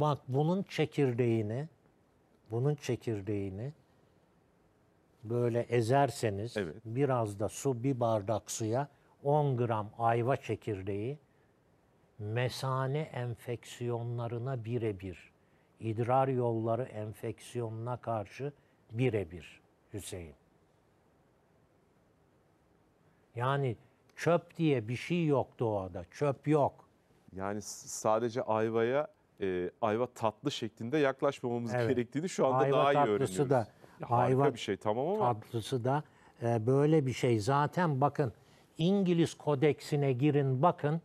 bak bunun çekirdeğini bunun çekirdeğini böyle ezerseniz evet. biraz da su bir bardak suya 10 gram ayva çekirdeği mesane enfeksiyonlarına birebir idrar yolları enfeksiyonuna karşı birebir Hüseyin. Yani çöp diye bir şey yok doğada. Çöp yok. Yani sadece ayvaya e, ayva tatlı şeklinde yaklaşmamamız evet. gerektiğini şu anda ayva daha iyi öğreniyoruz. Da, ya ayva bir şey tamam ama. Tatlısı da e, böyle bir şey. Zaten bakın İngiliz kodeksine girin bakın.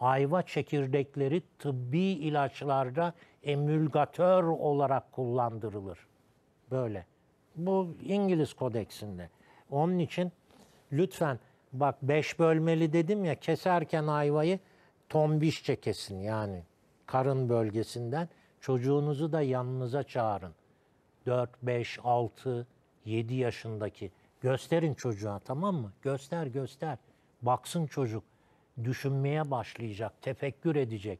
Ayva çekirdekleri tıbbi ilaçlarda emülgatör olarak kullandırılır. Böyle. Bu İngiliz kodeksinde. Onun için lütfen bak beş bölmeli dedim ya keserken ayvayı tombişçe kesin yani karın bölgesinden çocuğunuzu da yanınıza çağırın. 4, 5, 6, 7 yaşındaki gösterin çocuğa tamam mı? Göster göster. Baksın çocuk. Düşünmeye başlayacak, tefekkür edecek.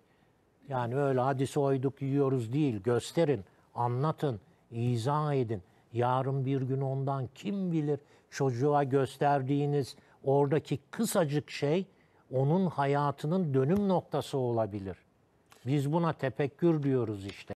Yani öyle hadisi oyduk yiyoruz değil. Gösterin, anlatın, izah edin. Yarın bir gün ondan kim bilir çocuğa gösterdiğiniz oradaki kısacık şey onun hayatının dönüm noktası olabilir. Biz buna tefekkür diyoruz işte.